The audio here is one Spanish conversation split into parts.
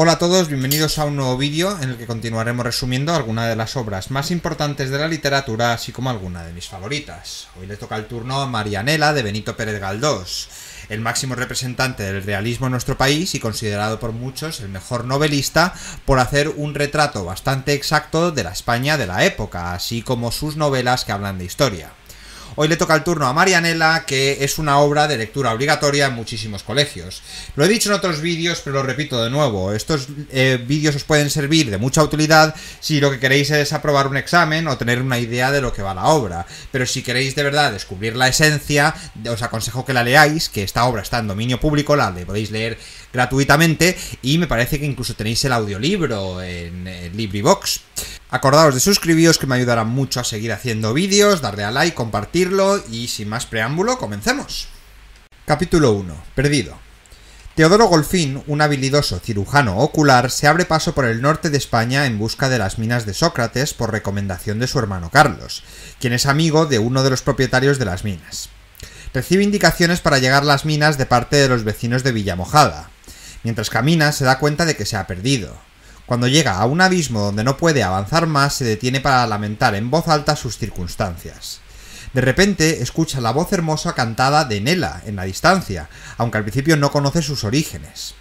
Hola a todos, bienvenidos a un nuevo vídeo en el que continuaremos resumiendo algunas de las obras más importantes de la literatura, así como alguna de mis favoritas. Hoy le toca el turno a Marianela de Benito Pérez Galdós, el máximo representante del realismo en nuestro país y considerado por muchos el mejor novelista por hacer un retrato bastante exacto de la España de la época, así como sus novelas que hablan de historia. Hoy le toca el turno a Marianela, que es una obra de lectura obligatoria en muchísimos colegios. Lo he dicho en otros vídeos, pero lo repito de nuevo. Estos eh, vídeos os pueden servir de mucha utilidad si lo que queréis es aprobar un examen o tener una idea de lo que va la obra. Pero si queréis de verdad descubrir la esencia, os aconsejo que la leáis, que esta obra está en dominio público, la podéis leer gratuitamente y me parece que incluso tenéis el audiolibro en, LibriVox. Acordaos de suscribiros que me ayudará mucho a seguir haciendo vídeos, darle a like, compartirlo y sin más preámbulo, comencemos. Capítulo 1. Perdido. Teodoro Golfín, un habilidoso cirujano ocular, se abre paso por el norte de España en busca de las minas de Sócrates por recomendación de su hermano Carlos, quien es amigo de uno de los propietarios de las minas. Recibe indicaciones para llegar a las minas de parte de los vecinos de Villamojada, Mientras camina se da cuenta de que se ha perdido. Cuando llega a un abismo donde no puede avanzar más, se detiene para lamentar en voz alta sus circunstancias. De repente escucha la voz hermosa cantada de Nela en la distancia, aunque al principio no conoce sus orígenes.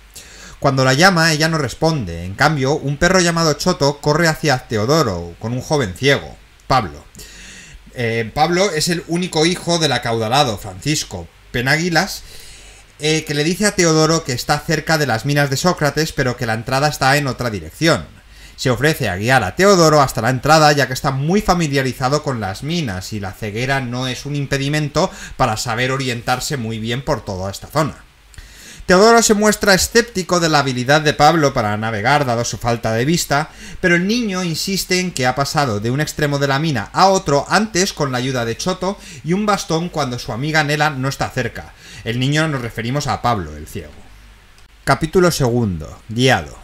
Cuando la llama, ella no responde. En cambio, un perro llamado Choto corre hacia Teodoro con un joven ciego, Pablo. Eh, Pablo es el único hijo del acaudalado Francisco Penáguilas eh, que le dice a Teodoro que está cerca de las minas de Sócrates, pero que la entrada está en otra dirección. Se ofrece a guiar a Teodoro hasta la entrada ya que está muy familiarizado con las minas y la ceguera no es un impedimento para saber orientarse muy bien por toda esta zona. Teodoro se muestra escéptico de la habilidad de Pablo para navegar dado su falta de vista, pero el niño insiste en que ha pasado de un extremo de la mina a otro antes con la ayuda de Choto y un bastón cuando su amiga Nela no está cerca, el niño nos referimos a Pablo, el ciego. Capítulo segundo. Guiado.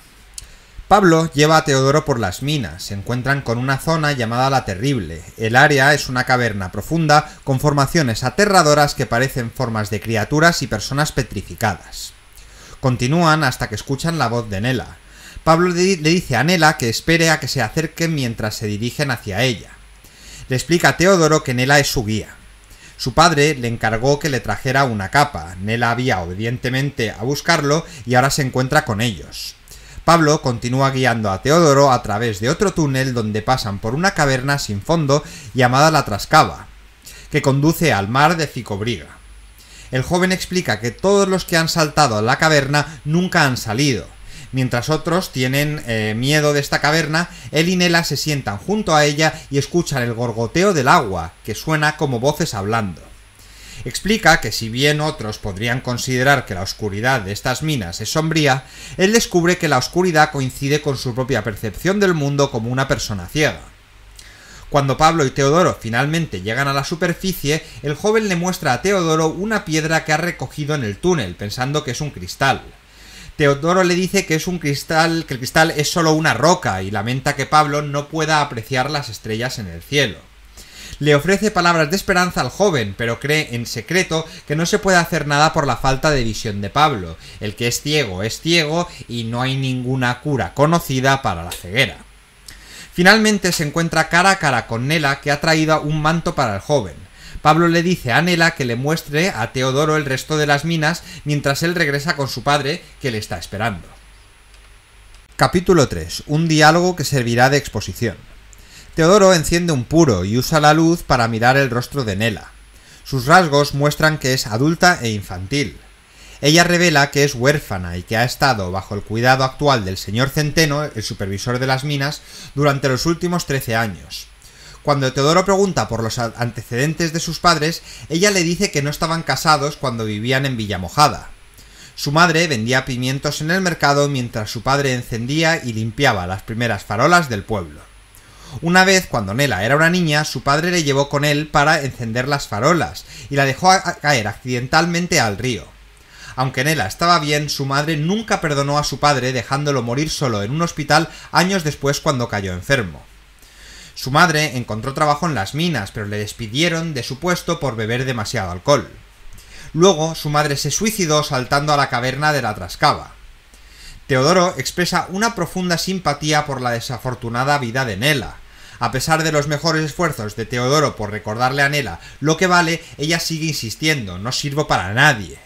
Pablo lleva a Teodoro por las minas, se encuentran con una zona llamada la Terrible. El área es una caverna profunda con formaciones aterradoras que parecen formas de criaturas y personas petrificadas. Continúan hasta que escuchan la voz de Nela. Pablo le dice a Nela que espere a que se acerquen mientras se dirigen hacia ella. Le explica a Teodoro que Nela es su guía. Su padre le encargó que le trajera una capa. Nela había obedientemente a buscarlo y ahora se encuentra con ellos. Pablo continúa guiando a Teodoro a través de otro túnel donde pasan por una caverna sin fondo llamada la Trascaba, que conduce al mar de Ficobriga. El joven explica que todos los que han saltado a la caverna nunca han salido, Mientras otros tienen eh, miedo de esta caverna, él y Nela se sientan junto a ella y escuchan el gorgoteo del agua, que suena como voces hablando. Explica que si bien otros podrían considerar que la oscuridad de estas minas es sombría, él descubre que la oscuridad coincide con su propia percepción del mundo como una persona ciega. Cuando Pablo y Teodoro finalmente llegan a la superficie, el joven le muestra a Teodoro una piedra que ha recogido en el túnel, pensando que es un cristal. Teodoro le dice que es un cristal, que el cristal es solo una roca y lamenta que Pablo no pueda apreciar las estrellas en el cielo. Le ofrece palabras de esperanza al joven, pero cree en secreto que no se puede hacer nada por la falta de visión de Pablo. El que es ciego es ciego y no hay ninguna cura conocida para la ceguera. Finalmente se encuentra cara a cara con Nela, que ha traído un manto para el joven. Pablo le dice a Nela que le muestre a Teodoro el resto de las minas mientras él regresa con su padre que le está esperando. Capítulo 3. Un diálogo que servirá de exposición. Teodoro enciende un puro y usa la luz para mirar el rostro de Nela. Sus rasgos muestran que es adulta e infantil. Ella revela que es huérfana y que ha estado bajo el cuidado actual del señor Centeno, el supervisor de las minas, durante los últimos 13 años. Cuando Teodoro pregunta por los antecedentes de sus padres, ella le dice que no estaban casados cuando vivían en Villa Mojada. Su madre vendía pimientos en el mercado mientras su padre encendía y limpiaba las primeras farolas del pueblo. Una vez, cuando Nela era una niña, su padre le llevó con él para encender las farolas y la dejó caer accidentalmente al río. Aunque Nela estaba bien, su madre nunca perdonó a su padre dejándolo morir solo en un hospital años después cuando cayó enfermo. Su madre encontró trabajo en las minas, pero le despidieron de su puesto por beber demasiado alcohol. Luego, su madre se suicidó saltando a la caverna de la Trascaba. Teodoro expresa una profunda simpatía por la desafortunada vida de Nela. A pesar de los mejores esfuerzos de Teodoro por recordarle a Nela lo que vale, ella sigue insistiendo, no sirvo para nadie.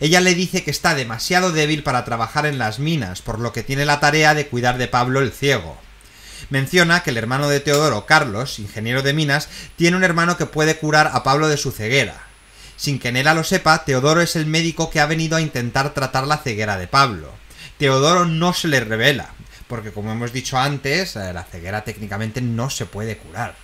Ella le dice que está demasiado débil para trabajar en las minas, por lo que tiene la tarea de cuidar de Pablo el ciego menciona que el hermano de Teodoro, Carlos, ingeniero de minas, tiene un hermano que puede curar a Pablo de su ceguera. Sin que Nela lo sepa, Teodoro es el médico que ha venido a intentar tratar la ceguera de Pablo. Teodoro no se le revela, porque como hemos dicho antes, eh, la ceguera técnicamente no se puede curar.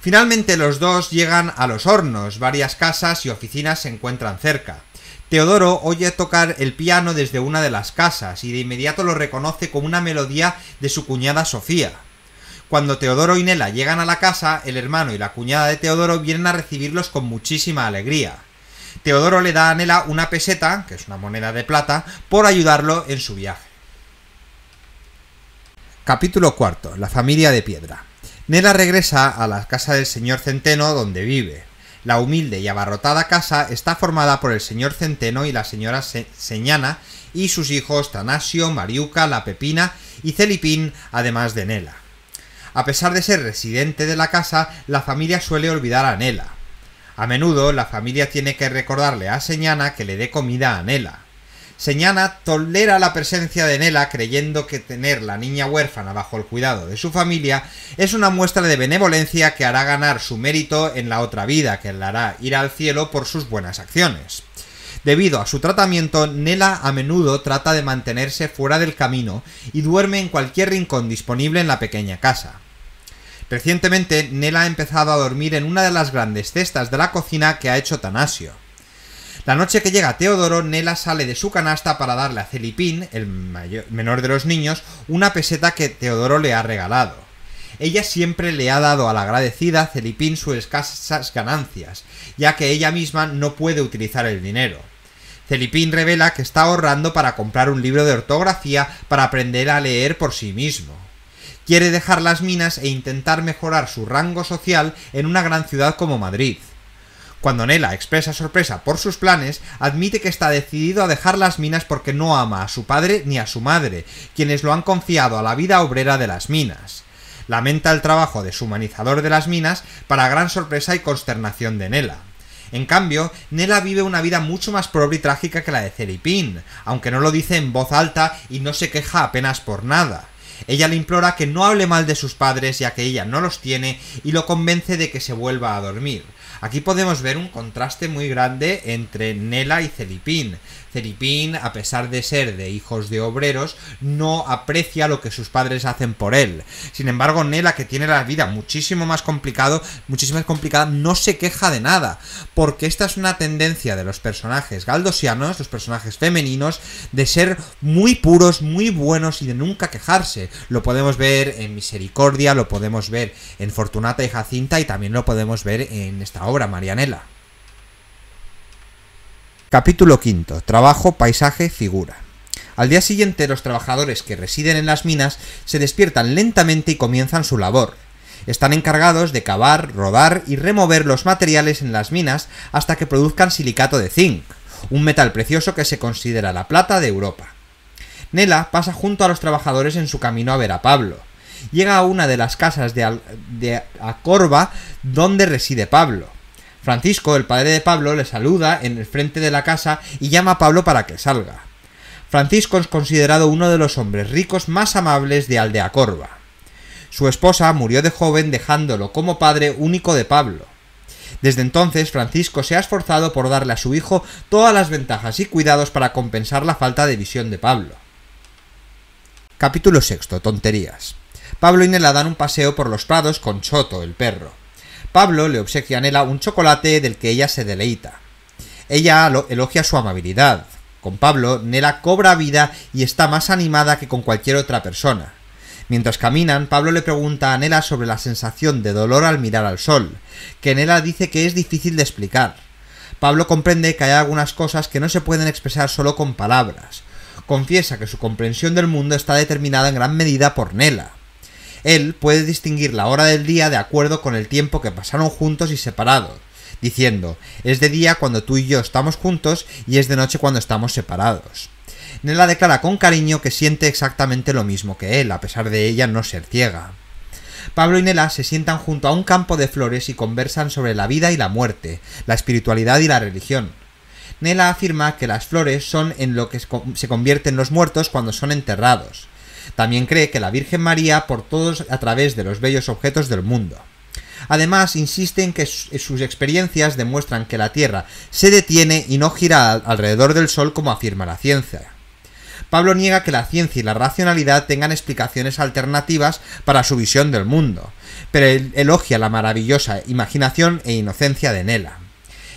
Finalmente los dos llegan a los hornos, varias casas y oficinas se encuentran cerca. Teodoro oye tocar el piano desde una de las casas y de inmediato lo reconoce como una melodía de su cuñada Sofía. Cuando Teodoro y Nela llegan a la casa, el hermano y la cuñada de Teodoro vienen a recibirlos con muchísima alegría. Teodoro le da a Nela una peseta, que es una moneda de plata, por ayudarlo en su viaje. Capítulo cuarto. La familia de piedra. Nela regresa a la casa del señor Centeno donde vive. La humilde y abarrotada casa está formada por el señor Centeno y la señora Señana y sus hijos Tanasio, Mariuca, La Pepina y Celipín, además de Nela. A pesar de ser residente de la casa, la familia suele olvidar a Nela. A menudo la familia tiene que recordarle a Señana que le dé comida a Nela. Señana tolera la presencia de Nela creyendo que tener la niña huérfana bajo el cuidado de su familia es una muestra de benevolencia que hará ganar su mérito en la otra vida, que la hará ir al cielo por sus buenas acciones. Debido a su tratamiento, Nela a menudo trata de mantenerse fuera del camino y duerme en cualquier rincón disponible en la pequeña casa. Recientemente, Nela ha empezado a dormir en una de las grandes cestas de la cocina que ha hecho Tanasio. La noche que llega Teodoro, Nela sale de su canasta para darle a Celipín, el menor de los niños, una peseta que Teodoro le ha regalado. Ella siempre le ha dado a la agradecida Celipín sus escasas ganancias, ya que ella misma no puede utilizar el dinero. Celipín revela que está ahorrando para comprar un libro de ortografía para aprender a leer por sí mismo. Quiere dejar las minas e intentar mejorar su rango social en una gran ciudad como Madrid. Cuando Nela expresa sorpresa por sus planes, admite que está decidido a dejar las minas porque no ama a su padre ni a su madre, quienes lo han confiado a la vida obrera de las minas. Lamenta el trabajo de humanizador de las minas para gran sorpresa y consternación de Nela. En cambio, Nela vive una vida mucho más pobre y trágica que la de Ceripín, aunque no lo dice en voz alta y no se queja apenas por nada. Ella le implora que no hable mal de sus padres ya que ella no los tiene y lo convence de que se vuelva a dormir. Aquí podemos ver un contraste muy grande entre Nela y Celipín. Ceripín, a pesar de ser de hijos de obreros, no aprecia lo que sus padres hacen por él. Sin embargo, Nela, que tiene la vida muchísimo más complicado, muchísimo más complicada, no se queja de nada, porque esta es una tendencia de los personajes galdosianos, los personajes femeninos, de ser muy puros, muy buenos y de nunca quejarse. Lo podemos ver en Misericordia, lo podemos ver en Fortunata y Jacinta y también lo podemos ver en esta obra, Marianela. Capítulo quinto. Trabajo, paisaje, figura. Al día siguiente los trabajadores que residen en las minas se despiertan lentamente y comienzan su labor. Están encargados de cavar, robar y remover los materiales en las minas hasta que produzcan silicato de zinc, un metal precioso que se considera la plata de Europa. Nela pasa junto a los trabajadores en su camino a ver a Pablo. Llega a una de las casas de, a de Acorva donde reside Pablo. Francisco, el padre de Pablo, le saluda en el frente de la casa y llama a Pablo para que salga. Francisco es considerado uno de los hombres ricos más amables de Aldea Corva. Su esposa murió de joven dejándolo como padre único de Pablo. Desde entonces Francisco se ha esforzado por darle a su hijo todas las ventajas y cuidados para compensar la falta de visión de Pablo. Capítulo VI. Tonterías. Pablo y Nela dan un paseo por los prados con Choto, el perro. Pablo le obsequia a Nela un chocolate del que ella se deleita. Ella elogia su amabilidad. Con Pablo, Nela cobra vida y está más animada que con cualquier otra persona. Mientras caminan, Pablo le pregunta a Nela sobre la sensación de dolor al mirar al sol, que Nela dice que es difícil de explicar. Pablo comprende que hay algunas cosas que no se pueden expresar solo con palabras. Confiesa que su comprensión del mundo está determinada en gran medida por Nela. Él puede distinguir la hora del día de acuerdo con el tiempo que pasaron juntos y separados, diciendo, es de día cuando tú y yo estamos juntos y es de noche cuando estamos separados. Nela declara con cariño que siente exactamente lo mismo que él, a pesar de ella no ser ciega. Pablo y Nela se sientan junto a un campo de flores y conversan sobre la vida y la muerte, la espiritualidad y la religión. Nela afirma que las flores son en lo que se convierten los muertos cuando son enterrados. También cree que la Virgen María por todos a través de los bellos objetos del mundo. Además, insiste en que sus experiencias demuestran que la Tierra se detiene y no gira alrededor del Sol como afirma la ciencia. Pablo niega que la ciencia y la racionalidad tengan explicaciones alternativas para su visión del mundo, pero él elogia la maravillosa imaginación e inocencia de Nela.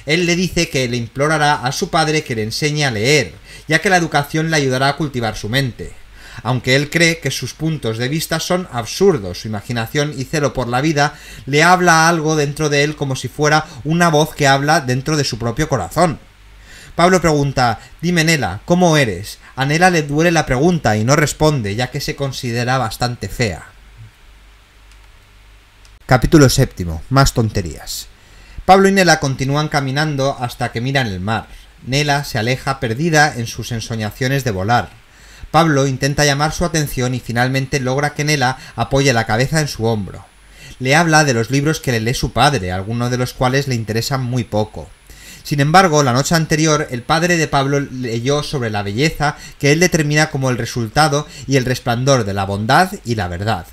Él le dice que le implorará a su padre que le enseñe a leer, ya que la educación le ayudará a cultivar su mente aunque él cree que sus puntos de vista son absurdos. Su imaginación y celo por la vida le habla algo dentro de él como si fuera una voz que habla dentro de su propio corazón. Pablo pregunta, dime Nela, ¿cómo eres? A Nela le duele la pregunta y no responde, ya que se considera bastante fea. Capítulo séptimo. Más tonterías. Pablo y Nela continúan caminando hasta que miran el mar. Nela se aleja perdida en sus ensoñaciones de volar. Pablo intenta llamar su atención y finalmente logra que Nela apoye la cabeza en su hombro. Le habla de los libros que le lee su padre, algunos de los cuales le interesan muy poco. Sin embargo, la noche anterior, el padre de Pablo leyó sobre la belleza que él determina como el resultado y el resplandor de la bondad y la verdad.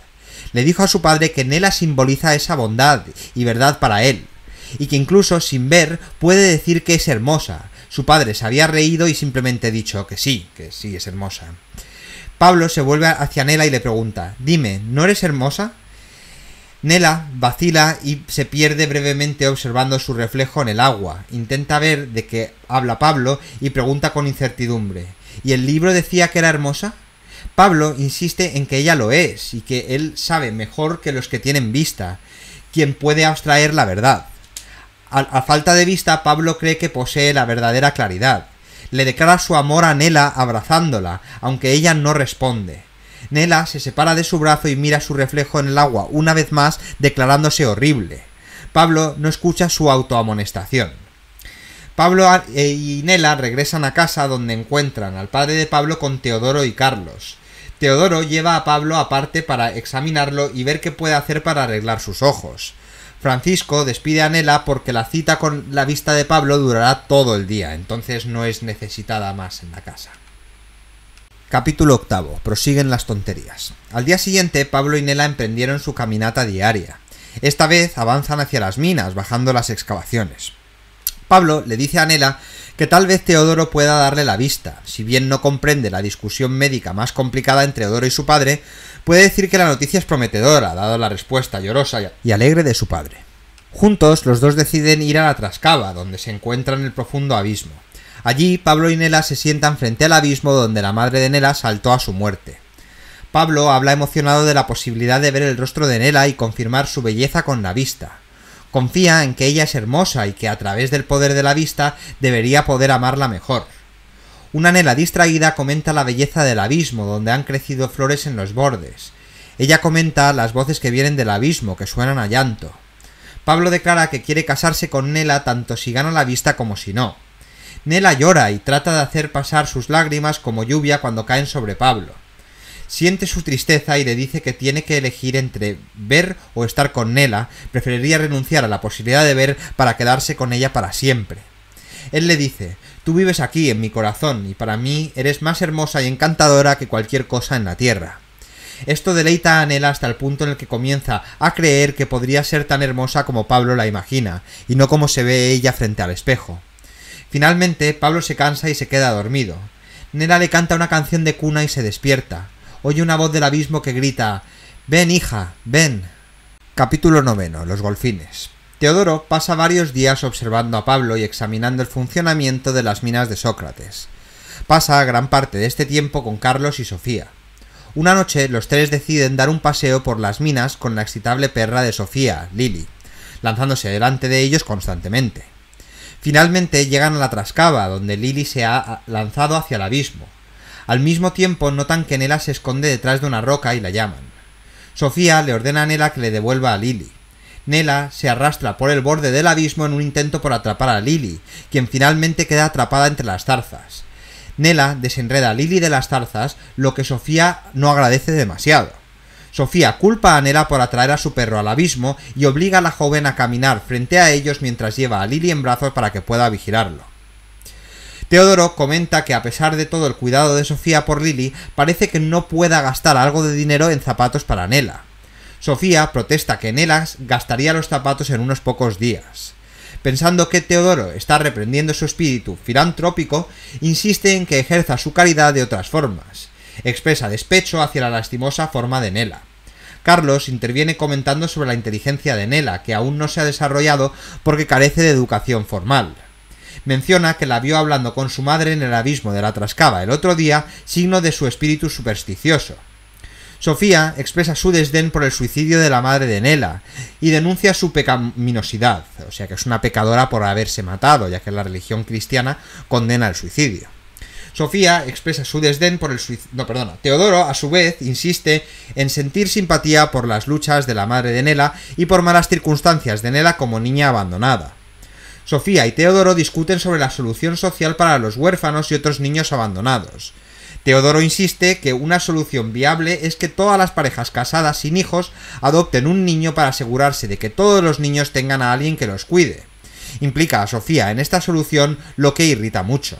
Le dijo a su padre que Nela simboliza esa bondad y verdad para él, y que incluso sin ver puede decir que es hermosa, su padre se había reído y simplemente dicho que sí, que sí es hermosa. Pablo se vuelve hacia Nela y le pregunta, dime, ¿no eres hermosa? Nela vacila y se pierde brevemente observando su reflejo en el agua. Intenta ver de qué habla Pablo y pregunta con incertidumbre. ¿Y el libro decía que era hermosa? Pablo insiste en que ella lo es y que él sabe mejor que los que tienen vista, quien puede abstraer la verdad. A, falta de vista, Pablo cree que posee la verdadera claridad. Le declara su amor a Nela abrazándola, aunque ella no responde. Nela se separa de su brazo y mira su reflejo en el agua, una vez más declarándose horrible. Pablo no escucha su autoamonestación. Pablo eh, y Nela regresan a casa donde encuentran al padre de Pablo con Teodoro y Carlos. Teodoro lleva a Pablo aparte para examinarlo y ver qué puede hacer para arreglar sus ojos. Francisco despide a Nela porque la cita con la vista de Pablo durará todo el día, entonces no es necesitada más en la casa. Capítulo octavo. Prosiguen las tonterías. Al día siguiente, Pablo y Nela emprendieron su caminata diaria. Esta vez avanzan hacia las minas, bajando las excavaciones. Pablo le dice a Nela que tal vez Teodoro pueda darle la vista. Si bien no comprende la discusión médica más complicada entre Teodoro y su padre, puede decir que la noticia es prometedora, dado la respuesta llorosa y alegre de su padre. Juntos, los dos deciden ir a la Trascava, donde se encuentran el profundo abismo. Allí, Pablo y Nela se sientan frente al abismo donde la madre de Nela saltó a su muerte. Pablo habla emocionado de la posibilidad de ver el rostro de Nela y confirmar su belleza con la vista confía en que ella es hermosa y que a través del poder de la vista debería poder amarla mejor. Una nela distraída comenta la belleza del abismo, donde han crecido flores en los bordes. Ella comenta las voces que vienen del abismo, que suenan a llanto. Pablo declara que quiere casarse con Nela tanto si gana la vista como si no. Nela llora y trata de hacer pasar sus lágrimas como lluvia cuando caen sobre Pablo. Siente su tristeza y le dice que tiene que elegir entre ver o estar con Nela, preferiría renunciar a la posibilidad de ver para quedarse con ella para siempre. Él le dice, tú vives aquí en mi corazón y para mí eres más hermosa y encantadora que cualquier cosa en la tierra. Esto deleita a Nela hasta el punto en el que comienza a creer que podría ser tan hermosa como Pablo la imagina, y no como se ve ella frente al espejo. Finalmente, Pablo se cansa y se queda dormido. Nela le canta una canción de cuna y se despierta oye una voz del abismo que grita Ven, hija, ven. Capítulo noveno. Los golfines. Teodoro pasa varios días observando a Pablo y examinando el funcionamiento de las minas de Sócrates. Pasa gran parte de este tiempo con Carlos y Sofía. Una noche los tres deciden dar un paseo por las minas con la excitable perra de Sofía, Lily, lanzándose delante de ellos constantemente. Finalmente llegan a la Trascava, donde Lily se ha lanzado hacia el abismo. Al mismo tiempo notan que Nela se esconde detrás de una roca y la llaman. Sofía le ordena a Nela que le devuelva a Lily. Nela se arrastra por el borde del abismo en un intento por atrapar a Lily, quien finalmente queda atrapada entre las zarzas. Nela desenreda a Lily de las zarzas, lo que Sofía no agradece demasiado. Sofía culpa a Nela por atraer a su perro al abismo y obliga a la joven a caminar frente a ellos mientras lleva a Lily en brazos para que pueda vigilarlo. Teodoro comenta que a pesar de todo el cuidado de Sofía por Lily, parece que no pueda gastar algo de dinero en zapatos para Nela. Sofía protesta que Nela gastaría los zapatos en unos pocos días. Pensando que Teodoro está reprendiendo su espíritu filantrópico, insiste en que ejerza su caridad de otras formas. Expresa despecho hacia la lastimosa forma de Nela. Carlos interviene comentando sobre la inteligencia de Nela, que aún no se ha desarrollado porque carece de educación formal menciona que la vio hablando con su madre en el abismo de la trascaba el otro día, signo de su espíritu supersticioso. Sofía expresa su desdén por el suicidio de la madre de Nela y denuncia su pecaminosidad, o sea que es una pecadora por haberse matado, ya que la religión cristiana condena el suicidio. Sofía expresa su desdén por el suicidio... No, perdona. Teodoro, a su vez, insiste en sentir simpatía por las luchas de la madre de Nela y por malas circunstancias de Nela como niña abandonada. Sofía y Teodoro discuten sobre la solución social para los huérfanos y otros niños abandonados. Teodoro insiste que una solución viable es que todas las parejas casadas sin hijos adopten un niño para asegurarse de que todos los niños tengan a alguien que los cuide. Implica a Sofía en esta solución lo que irrita mucho.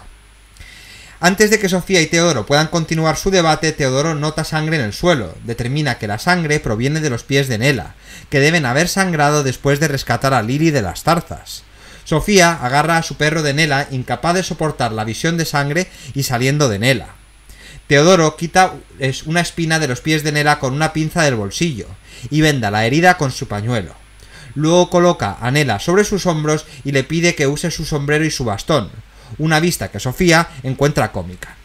Antes de que Sofía y Teodoro puedan continuar su debate, Teodoro nota sangre en el suelo. Determina que la sangre proviene de los pies de Nela, que deben haber sangrado después de rescatar a Lily de las tarzas. Sofía agarra a su perro de Nela, incapaz de soportar la visión de sangre y saliendo de Nela. Teodoro quita una espina de los pies de Nela con una pinza del bolsillo y venda la herida con su pañuelo. Luego coloca a Nela sobre sus hombros y le pide que use su sombrero y su bastón, una vista que Sofía encuentra cómica.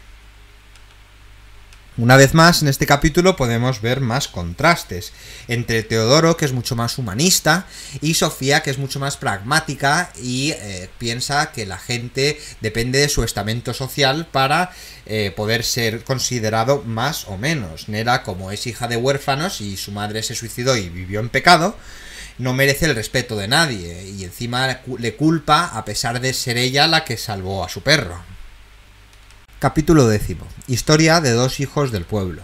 Una vez más, en este capítulo podemos ver más contrastes entre Teodoro, que es mucho más humanista, y Sofía, que es mucho más pragmática y eh, piensa que la gente depende de su estamento social para eh, poder ser considerado más o menos. Nera, como es hija de huérfanos y su madre se suicidó y vivió en pecado, no merece el respeto de nadie y encima le culpa a pesar de ser ella la que salvó a su perro. Capítulo décimo. Historia de dos hijos del pueblo.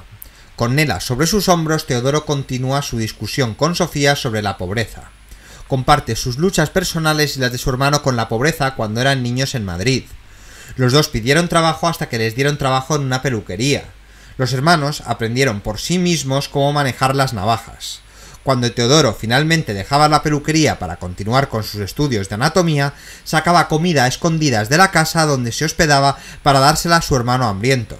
Con Nela sobre sus hombros, Teodoro continúa su discusión con Sofía sobre la pobreza. Comparte sus luchas personales y las de su hermano con la pobreza cuando eran niños en Madrid. Los dos pidieron trabajo hasta que les dieron trabajo en una peluquería. Los hermanos aprendieron por sí mismos cómo manejar las navajas. Cuando Teodoro finalmente dejaba la peluquería para continuar con sus estudios de anatomía, sacaba comida a escondidas de la casa donde se hospedaba para dársela a su hermano hambriento.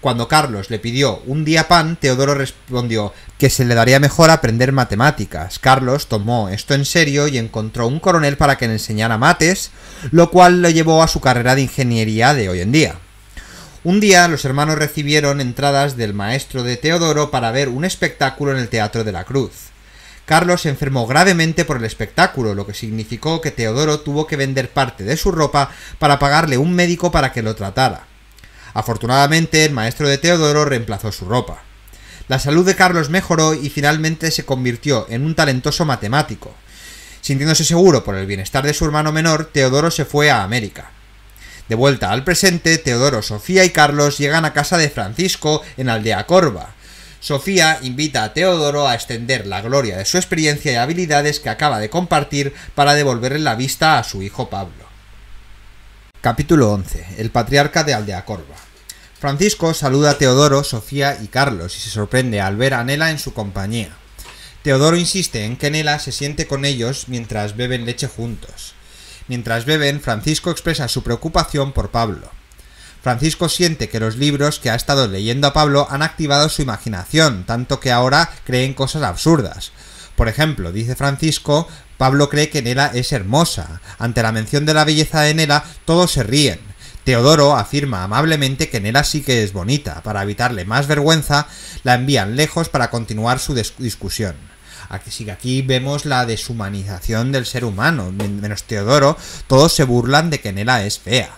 Cuando Carlos le pidió un día pan, Teodoro respondió que se le daría mejor aprender matemáticas. Carlos tomó esto en serio y encontró un coronel para que le enseñara mates, lo cual lo llevó a su carrera de ingeniería de hoy en día. Un día los hermanos recibieron entradas del maestro de Teodoro para ver un espectáculo en el Teatro de la Cruz. Carlos se enfermó gravemente por el espectáculo, lo que significó que Teodoro tuvo que vender parte de su ropa para pagarle un médico para que lo tratara. Afortunadamente, el maestro de Teodoro reemplazó su ropa. La salud de Carlos mejoró y finalmente se convirtió en un talentoso matemático. Sintiéndose seguro por el bienestar de su hermano menor, Teodoro se fue a América. De vuelta al presente, Teodoro, Sofía y Carlos llegan a casa de Francisco en Aldea Corva. Sofía invita a Teodoro a extender la gloria de su experiencia y habilidades que acaba de compartir para devolverle la vista a su hijo Pablo. Capítulo 11. El patriarca de Aldea Corva. Francisco saluda a Teodoro, Sofía y Carlos y se sorprende al ver a Nela en su compañía. Teodoro insiste en que Nela se siente con ellos mientras beben leche juntos. Mientras beben, Francisco expresa su preocupación por Pablo. Francisco siente que los libros que ha estado leyendo a Pablo han activado su imaginación, tanto que ahora creen cosas absurdas. Por ejemplo, dice Francisco, Pablo cree que Nela es hermosa. Ante la mención de la belleza de Nela, todos se ríen. Teodoro afirma amablemente que Nela sí que es bonita. Para evitarle más vergüenza, la envían lejos para continuar su discusión. Aquí aquí vemos la deshumanización del ser humano, menos Teodoro, todos se burlan de que Nela es fea.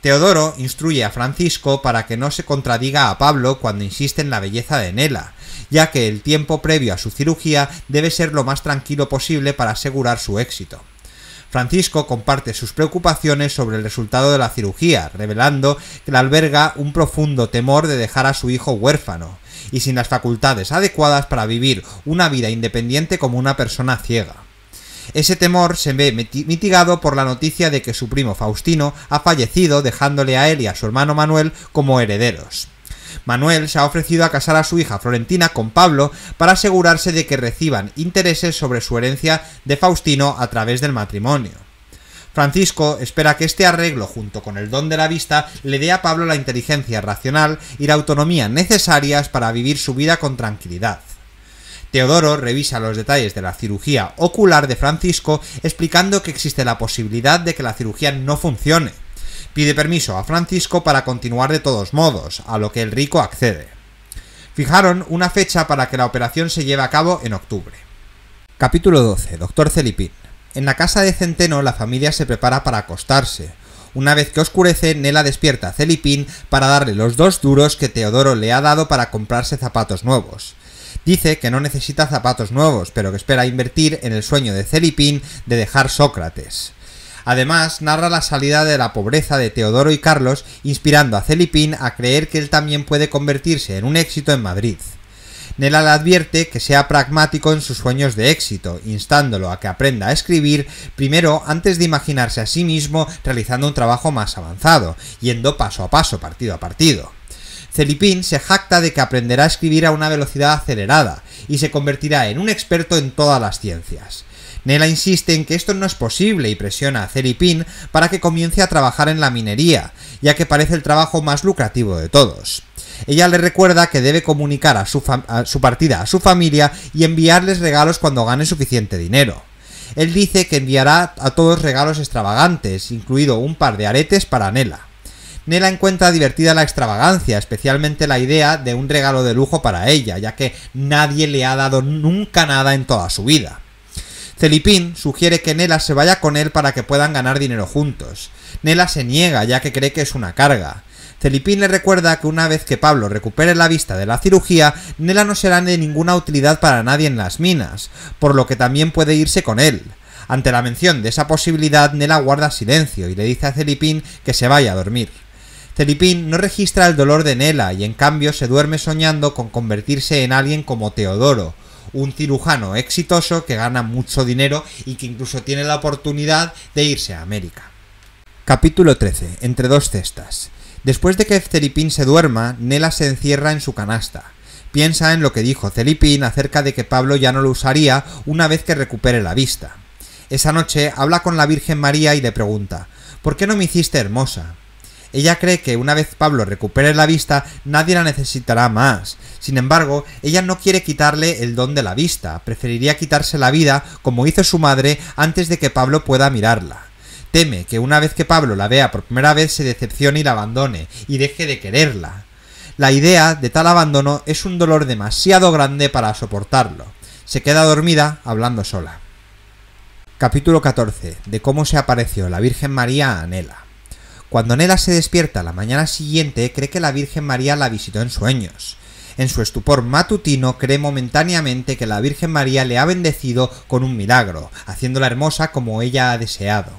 Teodoro instruye a Francisco para que no se contradiga a Pablo cuando insiste en la belleza de Nela, ya que el tiempo previo a su cirugía debe ser lo más tranquilo posible para asegurar su éxito. Francisco comparte sus preocupaciones sobre el resultado de la cirugía, revelando que la alberga un profundo temor de dejar a su hijo huérfano y sin las facultades adecuadas para vivir una vida independiente como una persona ciega. Ese temor se ve mitigado por la noticia de que su primo Faustino ha fallecido dejándole a él y a su hermano Manuel como herederos. Manuel se ha ofrecido a casar a su hija Florentina con Pablo para asegurarse de que reciban intereses sobre su herencia de Faustino a través del matrimonio. Francisco espera que este arreglo, junto con el don de la vista, le dé a Pablo la inteligencia racional y la autonomía necesarias para vivir su vida con tranquilidad. Teodoro revisa los detalles de la cirugía ocular de Francisco explicando que existe la posibilidad de que la cirugía no funcione. Pide permiso a Francisco para continuar de todos modos, a lo que el rico accede. Fijaron una fecha para que la operación se lleve a cabo en octubre. Capítulo 12. Doctor Celipín. En la casa de Centeno la familia se prepara para acostarse. Una vez que oscurece, Nela despierta a Celipín para darle los dos duros que Teodoro le ha dado para comprarse zapatos nuevos. Dice que no necesita zapatos nuevos, pero que espera invertir en el sueño de Celipín de dejar Sócrates. Además, narra la salida de la pobreza de Teodoro y Carlos, inspirando a Celipín a creer que él también puede convertirse en un éxito en Madrid. Nela le advierte que sea pragmático en sus sueños de éxito, instándolo a que aprenda a escribir primero antes de imaginarse a sí mismo realizando un trabajo más avanzado, yendo paso a paso, partido a partido. Celipín se jacta de que aprenderá a escribir a una velocidad acelerada y se convertirá en un experto en todas las ciencias. Nela insiste en que esto no es posible y presiona a Celipín para que comience a trabajar en la minería, ya que parece el trabajo más lucrativo de todos. Ella le recuerda que debe comunicar a su, su partida a su familia y enviarles regalos cuando gane suficiente dinero. Él dice que enviará a todos regalos extravagantes, incluido un par de aretes para Nela. Nela encuentra divertida la extravagancia, especialmente la idea de un regalo de lujo para ella, ya que nadie le ha dado nunca nada en toda su vida. Celipín sugiere que Nela se vaya con él para que puedan ganar dinero juntos. Nela se niega ya que cree que es una carga. Celipín le recuerda que una vez que Pablo recupere la vista de la cirugía, Nela no será de ninguna utilidad para nadie en las minas, por lo que también puede irse con él. Ante la mención de esa posibilidad, Nela guarda silencio y le dice a Celipín que se vaya a dormir. Celipín no registra el dolor de Nela y en cambio se duerme soñando con convertirse en alguien como Teodoro, un cirujano exitoso que gana mucho dinero y que incluso tiene la oportunidad de irse a América. Capítulo 13. Entre dos cestas. Después de que Celipín se duerma, Nela se encierra en su canasta. Piensa en lo que dijo Celipín acerca de que Pablo ya no lo usaría una vez que recupere la vista. Esa noche habla con la Virgen María y le pregunta, ¿por qué no me hiciste hermosa? Ella cree que una vez Pablo recupere la vista, nadie la necesitará más. Sin embargo, ella no quiere quitarle el don de la vista, preferiría quitarse la vida como hizo su madre antes de que Pablo pueda mirarla. Teme que una vez que Pablo la vea por primera vez se decepcione y la abandone, y deje de quererla. La idea de tal abandono es un dolor demasiado grande para soportarlo. Se queda dormida hablando sola. Capítulo 14. De cómo se apareció la Virgen María a Nela. Cuando Nela se despierta la mañana siguiente, cree que la Virgen María la visitó en sueños. En su estupor matutino cree momentáneamente que la Virgen María le ha bendecido con un milagro, haciéndola hermosa como ella ha deseado.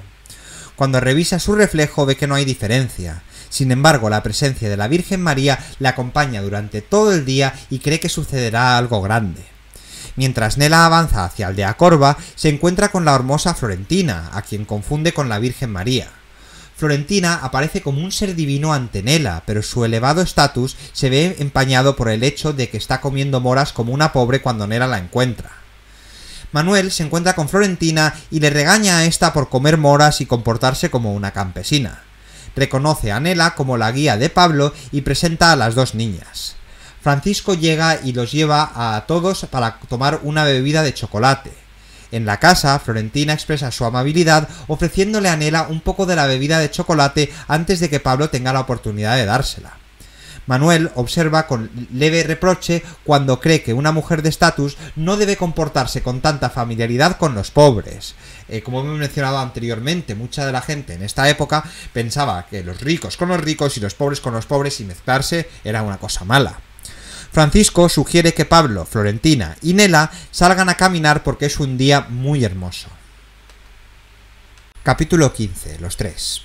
Cuando revisa su reflejo ve que no hay diferencia. Sin embargo, la presencia de la Virgen María la acompaña durante todo el día y cree que sucederá algo grande. Mientras Nela avanza hacia Aldea Corva, se encuentra con la hermosa Florentina, a quien confunde con la Virgen María. Florentina aparece como un ser divino ante Nela, pero su elevado estatus se ve empañado por el hecho de que está comiendo moras como una pobre cuando Nela la encuentra. Manuel se encuentra con Florentina y le regaña a esta por comer moras y comportarse como una campesina. Reconoce a Nela como la guía de Pablo y presenta a las dos niñas. Francisco llega y los lleva a todos para tomar una bebida de chocolate. En la casa, Florentina expresa su amabilidad ofreciéndole a Nela un poco de la bebida de chocolate antes de que Pablo tenga la oportunidad de dársela. Manuel observa con leve reproche cuando cree que una mujer de estatus no debe comportarse con tanta familiaridad con los pobres. Eh, como mencionaba mencionado anteriormente, mucha de la gente en esta época pensaba que los ricos con los ricos y los pobres con los pobres y mezclarse era una cosa mala. Francisco sugiere que Pablo, Florentina y Nela salgan a caminar porque es un día muy hermoso. Capítulo 15. Los tres.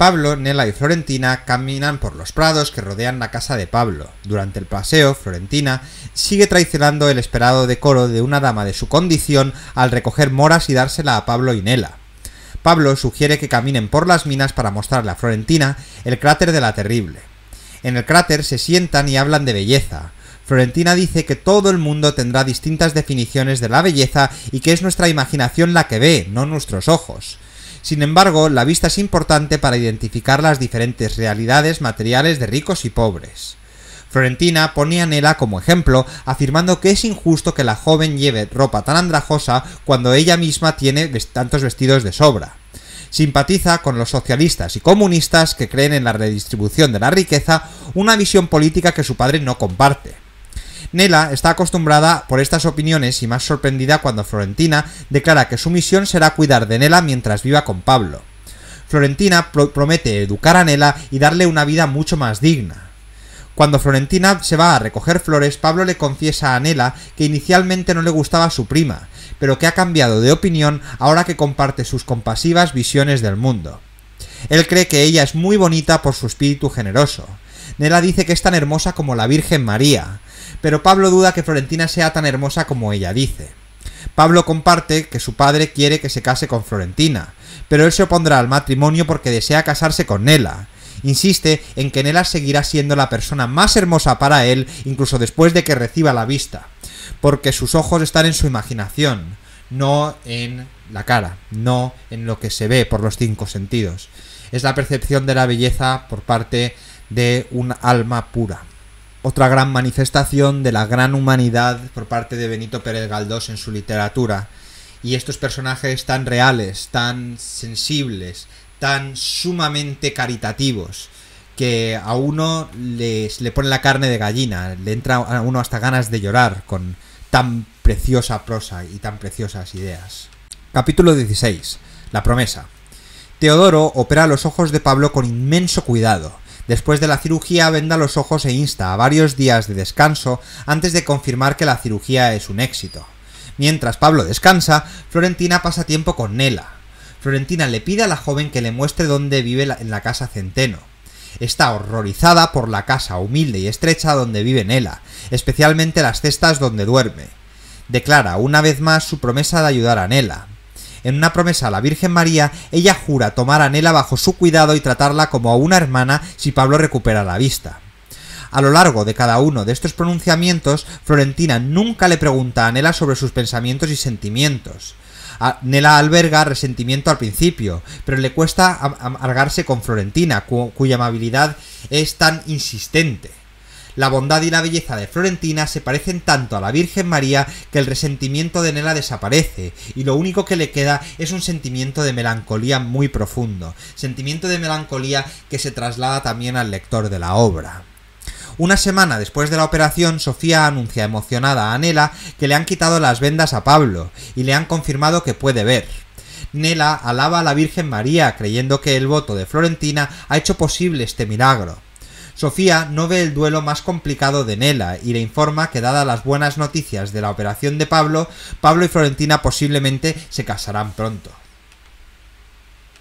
Pablo, Nela y Florentina caminan por los prados que rodean la casa de Pablo. Durante el paseo, Florentina sigue traicionando el esperado decoro de una dama de su condición al recoger moras y dársela a Pablo y Nela. Pablo sugiere que caminen por las minas para mostrarle a Florentina el cráter de la terrible. En el cráter se sientan y hablan de belleza. Florentina dice que todo el mundo tendrá distintas definiciones de la belleza y que es nuestra imaginación la que ve, no nuestros ojos. Sin embargo, la vista es importante para identificar las diferentes realidades materiales de ricos y pobres. Florentina pone a Nela como ejemplo, afirmando que es injusto que la joven lleve ropa tan andrajosa cuando ella misma tiene tantos vestidos de sobra. Simpatiza con los socialistas y comunistas que creen en la redistribución de la riqueza, una visión política que su padre no comparte. Nela está acostumbrada por estas opiniones y más sorprendida cuando Florentina declara que su misión será cuidar de Nela mientras viva con Pablo. Florentina promete educar a Nela y darle una vida mucho más digna. Cuando Florentina se va a recoger flores, Pablo le confiesa a Nela que inicialmente no le gustaba su prima, pero que ha cambiado de opinión ahora que comparte sus compasivas visiones del mundo. Él cree que ella es muy bonita por su espíritu generoso. Nela dice que es tan hermosa como la Virgen María pero Pablo duda que Florentina sea tan hermosa como ella dice. Pablo comparte que su padre quiere que se case con Florentina, pero él se opondrá al matrimonio porque desea casarse con Nela. Insiste en que Nela seguirá siendo la persona más hermosa para él incluso después de que reciba la vista, porque sus ojos están en su imaginación, no en la cara, no en lo que se ve por los cinco sentidos. Es la percepción de la belleza por parte de un alma pura otra gran manifestación de la gran humanidad por parte de Benito Pérez Galdós en su literatura. Y estos personajes tan reales, tan sensibles, tan sumamente caritativos, que a uno les, le pone la carne de gallina, le entra a uno hasta ganas de llorar con tan preciosa prosa y tan preciosas ideas. Capítulo 16. La promesa. Teodoro opera los ojos de Pablo con inmenso cuidado Después de la cirugía venda los ojos e insta a varios días de descanso antes de confirmar que la cirugía es un éxito. Mientras Pablo descansa, Florentina pasa tiempo con Nela. Florentina le pide a la joven que le muestre dónde vive en la casa Centeno. Está horrorizada por la casa humilde y estrecha donde vive Nela, especialmente las cestas donde duerme. Declara una vez más su promesa de ayudar a Nela, en una promesa a la Virgen María, ella jura tomar a Nela bajo su cuidado y tratarla como a una hermana si Pablo recupera la vista. A lo largo de cada uno de estos pronunciamientos, Florentina nunca le pregunta a Nela sobre sus pensamientos y sentimientos. Nela alberga resentimiento al principio, pero le cuesta amargarse con Florentina, cuya amabilidad es tan insistente. La bondad y la belleza de Florentina se parecen tanto a la Virgen María que el resentimiento de Nela desaparece y lo único que le queda es un sentimiento de melancolía muy profundo, sentimiento de melancolía que se traslada también al lector de la obra. Una semana después de la operación, Sofía anuncia emocionada a Nela que le han quitado las vendas a Pablo y le han confirmado que puede ver. Nela alaba a la Virgen María creyendo que el voto de Florentina ha hecho posible este milagro. Sofía no ve el duelo más complicado de Nela y le informa que dadas las buenas noticias de la operación de Pablo, Pablo y Florentina posiblemente se casarán pronto.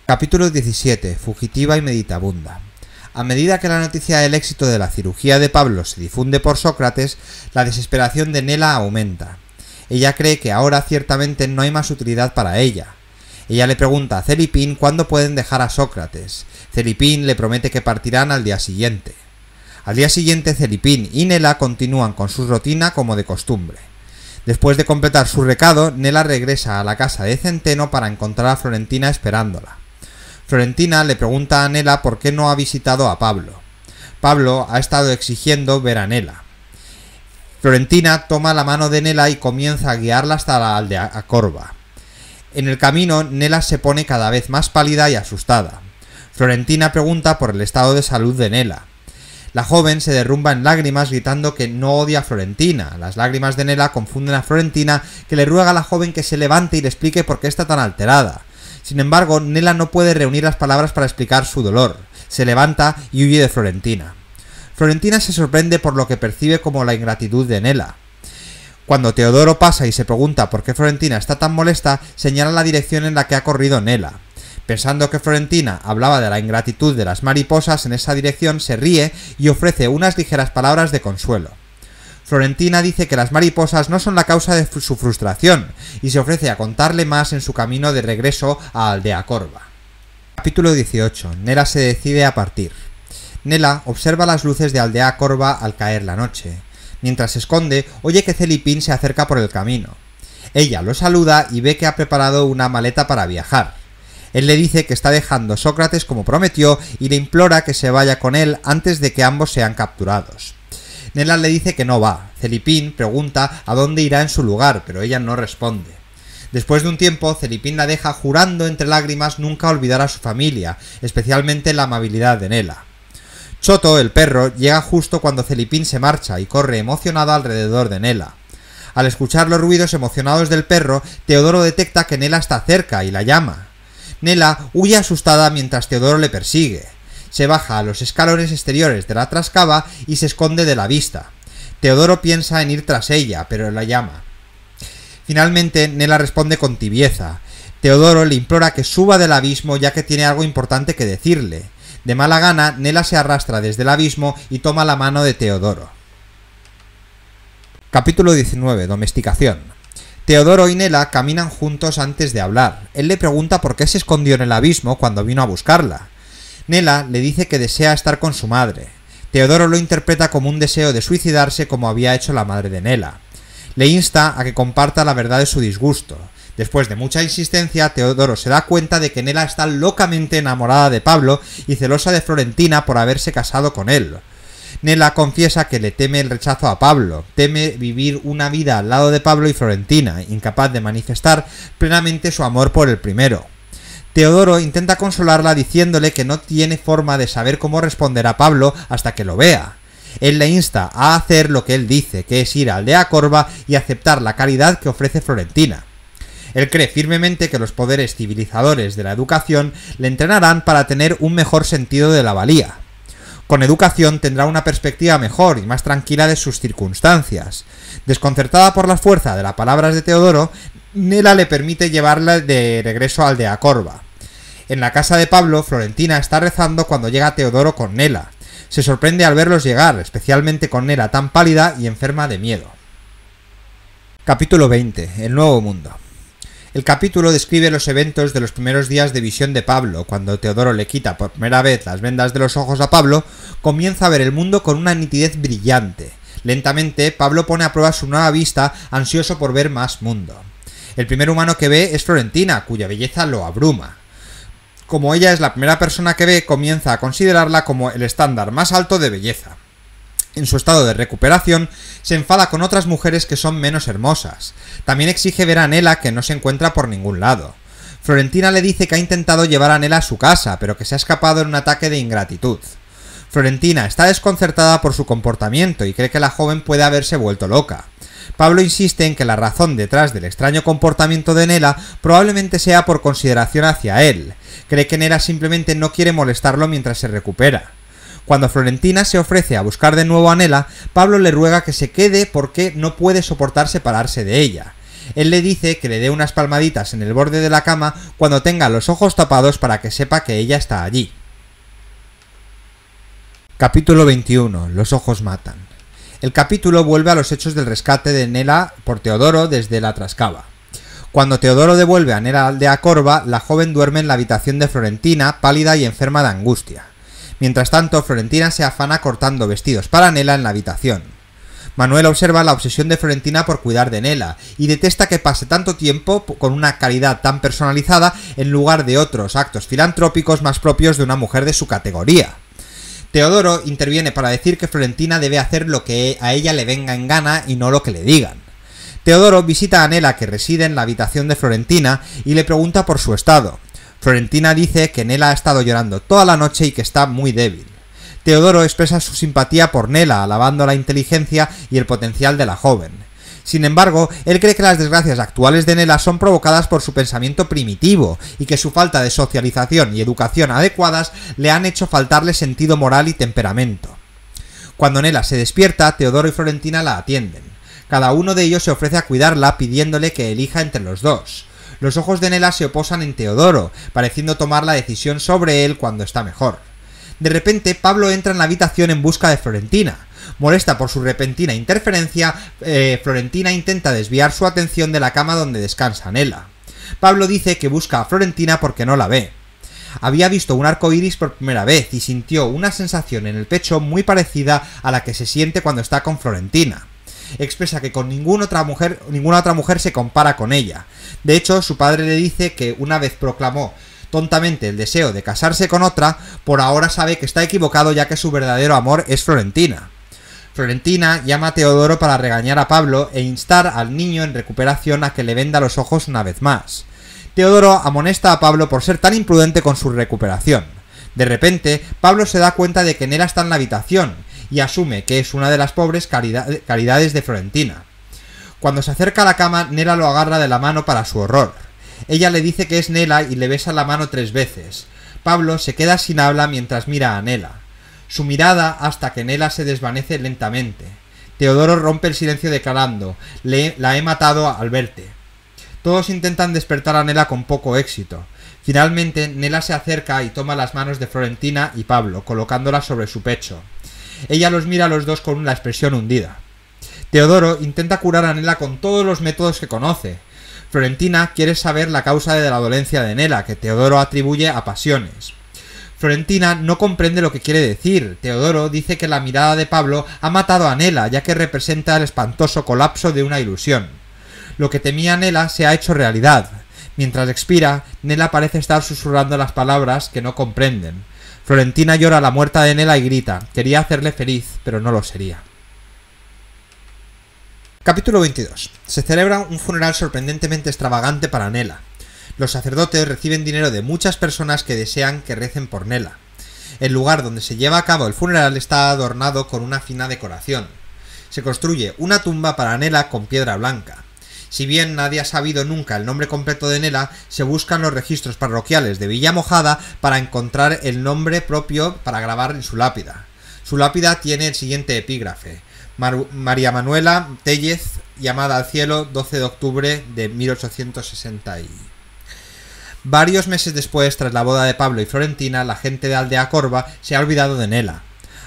Capítulo 17. Fugitiva y meditabunda. A medida que la noticia del éxito de la cirugía de Pablo se difunde por Sócrates, la desesperación de Nela aumenta. Ella cree que ahora ciertamente no hay más utilidad para ella, ella le pregunta a Celipín cuándo pueden dejar a Sócrates. Celipín le promete que partirán al día siguiente. Al día siguiente Celipín y Nela continúan con su rutina como de costumbre. Después de completar su recado, Nela regresa a la casa de Centeno para encontrar a Florentina esperándola. Florentina le pregunta a Nela por qué no ha visitado a Pablo. Pablo ha estado exigiendo ver a Nela. Florentina toma la mano de Nela y comienza a guiarla hasta la aldea Corva. En el camino, Nela se pone cada vez más pálida y asustada. Florentina pregunta por el estado de salud de Nela. La joven se derrumba en lágrimas gritando que no odia a Florentina. Las lágrimas de Nela confunden a Florentina, que le ruega a la joven que se levante y le explique por qué está tan alterada. Sin embargo, Nela no puede reunir las palabras para explicar su dolor. Se levanta y huye de Florentina. Florentina se sorprende por lo que percibe como la ingratitud de Nela. Cuando Teodoro pasa y se pregunta por qué Florentina está tan molesta, señala la dirección en la que ha corrido Nela. Pensando que Florentina hablaba de la ingratitud de las mariposas en esa dirección, se ríe y ofrece unas ligeras palabras de consuelo. Florentina dice que las mariposas no son la causa de su frustración y se ofrece a contarle más en su camino de regreso a Aldea Corva. Capítulo 18. Nela se decide a partir. Nela observa las luces de Aldea Corva al caer la noche. Mientras se esconde, oye que Celipín se acerca por el camino. Ella lo saluda y ve que ha preparado una maleta para viajar. Él le dice que está dejando a Sócrates como prometió y le implora que se vaya con él antes de que ambos sean capturados. Nela le dice que no va. Celipín pregunta a dónde irá en su lugar, pero ella no responde. Después de un tiempo, Celipín la deja jurando entre lágrimas nunca olvidar a su familia, especialmente la amabilidad de Nela. Choto, el perro, llega justo cuando Celipín se marcha y corre emocionada alrededor de Nela. Al escuchar los ruidos emocionados del perro, Teodoro detecta que Nela está cerca y la llama. Nela huye asustada mientras Teodoro le persigue. Se baja a los escalones exteriores de la trascaba y se esconde de la vista. Teodoro piensa en ir tras ella, pero la llama. Finalmente, Nela responde con tibieza. Teodoro le implora que suba del abismo ya que tiene algo importante que decirle. De mala gana, Nela se arrastra desde el abismo y toma la mano de Teodoro. Capítulo 19. Domesticación. Teodoro y Nela caminan juntos antes de hablar. Él le pregunta por qué se escondió en el abismo cuando vino a buscarla. Nela le dice que desea estar con su madre. Teodoro lo interpreta como un deseo de suicidarse como había hecho la madre de Nela. Le insta a que comparta la verdad de su disgusto. Después de mucha insistencia, Teodoro se da cuenta de que Nela está locamente enamorada de Pablo y celosa de Florentina por haberse casado con él. Nela confiesa que le teme el rechazo a Pablo, teme vivir una vida al lado de Pablo y Florentina, incapaz de manifestar plenamente su amor por el primero. Teodoro intenta consolarla diciéndole que no tiene forma de saber cómo responder a Pablo hasta que lo vea. Él le insta a hacer lo que él dice, que es ir a Aldea Corva y aceptar la caridad que ofrece Florentina. Él cree firmemente que los poderes civilizadores de la educación le entrenarán para tener un mejor sentido de la valía con educación tendrá una perspectiva mejor y más tranquila de sus circunstancias. Desconcertada por la fuerza de las palabras de Teodoro, Nela le permite llevarla de regreso al de Acorva. En la casa de Pablo, Florentina está rezando cuando llega Teodoro con Nela. Se sorprende al verlos llegar, especialmente con Nela tan pálida y enferma de miedo. Capítulo 20. El Nuevo Mundo. El capítulo describe los eventos de los primeros días de visión de Pablo, cuando Teodoro le quita por primera vez las vendas de los ojos a Pablo, comienza a ver el mundo con una nitidez brillante. Lentamente, Pablo pone a prueba su nueva vista, ansioso por ver más mundo. El primer humano que ve es Florentina, cuya belleza lo abruma. Como ella es la primera persona que ve, comienza a considerarla como el estándar más alto de belleza. En su estado de recuperación, se enfada con otras mujeres que son menos hermosas. También exige ver a Nela que no se encuentra por ningún lado. Florentina le dice que ha intentado llevar a Nela a su casa, pero que se ha escapado en un ataque de ingratitud. Florentina está desconcertada por su comportamiento y cree que la joven puede haberse vuelto loca. Pablo insiste en que la razón detrás del extraño comportamiento de Nela probablemente sea por consideración hacia él. Cree que Nela simplemente no quiere molestarlo mientras se recupera. Cuando Florentina se ofrece a buscar de nuevo a Nela, Pablo le ruega que se quede porque no puede soportar separarse de ella. Él le dice que le dé unas palmaditas en el borde de la cama cuando tenga los ojos tapados para que sepa que ella está allí. Capítulo 21. Los ojos matan. El capítulo vuelve a los hechos del rescate de Nela por Teodoro desde la trascaba. Cuando Teodoro devuelve a Nela de Acorva, la joven duerme en la habitación de Florentina, pálida y enferma de angustia. Mientras tanto, Florentina se afana cortando vestidos para Nela en la habitación. Manuel observa la obsesión de Florentina por cuidar de Nela y detesta que pase tanto tiempo con una caridad tan personalizada en lugar de otros actos filantrópicos más propios de una mujer de su categoría. Teodoro interviene para decir que Florentina debe hacer lo que e-, a ella le venga en gana y no lo que le digan. Teodoro visita a Nela que reside en la habitación de Florentina y le pregunta por su estado. Florentina dice que Nela ha estado llorando toda la noche y que está muy débil. Teodoro expresa su simpatía por Nela, alabando la inteligencia y el potencial de la joven. Sin embargo, él cree que las desgracias actuales de Nela son provocadas por su pensamiento primitivo y que su falta de socialización y educación adecuadas le han hecho faltarle sentido moral y temperamento. Cuando Nela se despierta, Teodoro y Florentina la atienden. Cada uno de ellos se ofrece a cuidarla pidiéndole que elija entre los dos los ojos de Nela se oposan en Teodoro, pareciendo tomar la decisión sobre él cuando está mejor. De repente, Pablo entra en la habitación en busca de Florentina. Molesta por su repentina interferencia, eh, Florentina intenta desviar su atención de la cama donde descansa Nela. Pablo dice que busca a Florentina porque no la ve. Había visto un arco iris por primera vez y sintió una sensación en el pecho muy parecida a la que se siente cuando está con Florentina expresa que con ninguna otra mujer, ninguna otra mujer se compara con ella. De hecho, su padre le dice que una vez proclamó tontamente el deseo de casarse con otra, por ahora sabe que está equivocado ya que su verdadero amor es Florentina. Florentina llama a Teodoro para regañar a Pablo e instar al niño en recuperación a que le venda los ojos una vez más. Teodoro amonesta a Pablo por ser tan imprudente con su recuperación. De repente, Pablo se da cuenta de que Nela está en la habitación y asume que es una de las pobres caridades de Florentina. Cuando se acerca a la cama, Nela lo agarra de la mano para su horror. Ella le dice que es Nela y le besa la mano tres veces. Pablo se queda sin habla mientras mira a Nela. Su mirada hasta que Nela se desvanece lentamente. Teodoro rompe el silencio declarando, le, la he matado al verte. Todos intentan despertar a Nela con poco éxito. Finalmente, Nela se acerca y toma las manos de Florentina y Pablo, colocándolas sobre su pecho. Ella los mira a los dos con una expresión hundida. Teodoro intenta curar a Nela con todos los métodos que conoce. Florentina quiere saber la causa de la dolencia de Nela, que Teodoro atribuye a pasiones. Florentina no comprende lo que quiere decir. Teodoro dice que la mirada de Pablo ha matado a Nela, ya que representa el espantoso colapso de una ilusión. Lo que temía Nela se ha hecho realidad. Mientras expira, Nela parece estar susurrando las palabras que no comprenden. Florentina llora la muerta de Nela y grita, quería hacerle feliz, pero no lo sería. Capítulo 22. Se celebra un funeral sorprendentemente extravagante para Nela. Los sacerdotes reciben dinero de muchas personas que desean que recen por Nela. El lugar donde se lleva a cabo el funeral está adornado con una fina decoración. Se construye una tumba para Nela con piedra blanca. Si bien nadie ha sabido nunca el nombre completo de Nela, se buscan los registros parroquiales de Villa Mojada para encontrar el nombre propio para grabar en su lápida. Su lápida tiene el siguiente epígrafe. María Manuela Tellez, llamada al cielo 12 de octubre de 1860. Varios meses después, tras la boda de Pablo y Florentina, la gente de Aldea Corva se ha olvidado de Nela.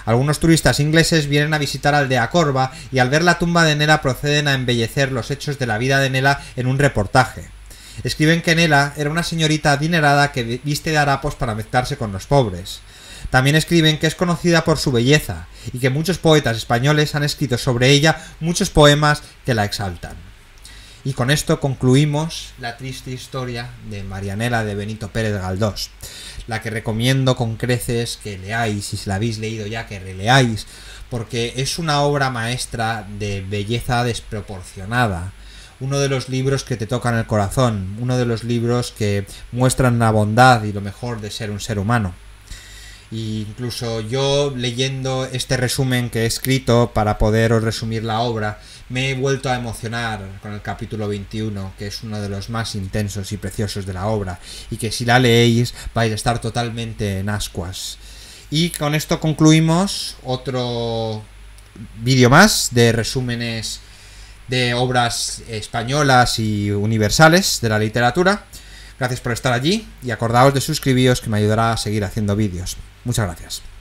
Algunos turistas ingleses vienen a visitar Aldea Corva y al ver la tumba de Nela proceden a embellecer los hechos de la vida de Nela en un reportaje. Escriben que Nela era una señorita adinerada que viste de harapos para mezclarse con los pobres. También escriben que es conocida por su belleza y que muchos poetas españoles han escrito sobre ella muchos poemas que la exaltan. Y con esto concluimos la triste historia de Marianela de Benito Pérez Galdós, la que recomiendo con creces que leáis, y si la habéis leído ya, que releáis, porque es una obra maestra de belleza desproporcionada, uno de los libros que te tocan el corazón, uno de los libros que muestran la bondad y lo mejor de ser un ser humano. Y e incluso yo leyendo este resumen que he escrito para poderos resumir la obra, me he vuelto a emocionar con el capítulo 21, que es uno de los más intensos y preciosos de la obra, y que si la leéis vais a estar totalmente en ascuas. Y con esto concluimos otro vídeo más de resúmenes de obras españolas y universales de la literatura. Gracias por estar allí y acordaos de suscribiros que me ayudará a seguir haciendo vídeos. Muchas gracias.